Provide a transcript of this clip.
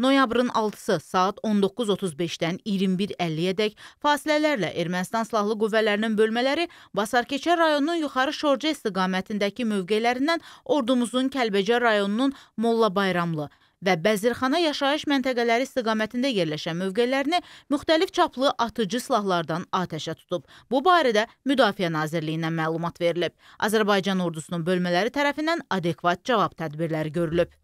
Noyabrın 6-sı saat 19:35-dən 21:50-yədək fasilələrlə Ermənistan silahlı qüvvələrinin bölmələri Basarkeçə rayonunun Yuxarı Şorca istiqamətindəki mövqelərindən ordumuzun Kəlbəcər rayonunun Molla Bayramlı və Bəzirxana yaşayış məntəqələri istiqamətində yerləşən mövqelərini müxtəlif çaplı atıcı silahlardan atəşə tutub. Bu barədə Müdafiə Nazirliyindən məlumat verilib. Azərbaycan ordusunun bölmələri tərəfindən adekvat cavab tədbirləri görülüb.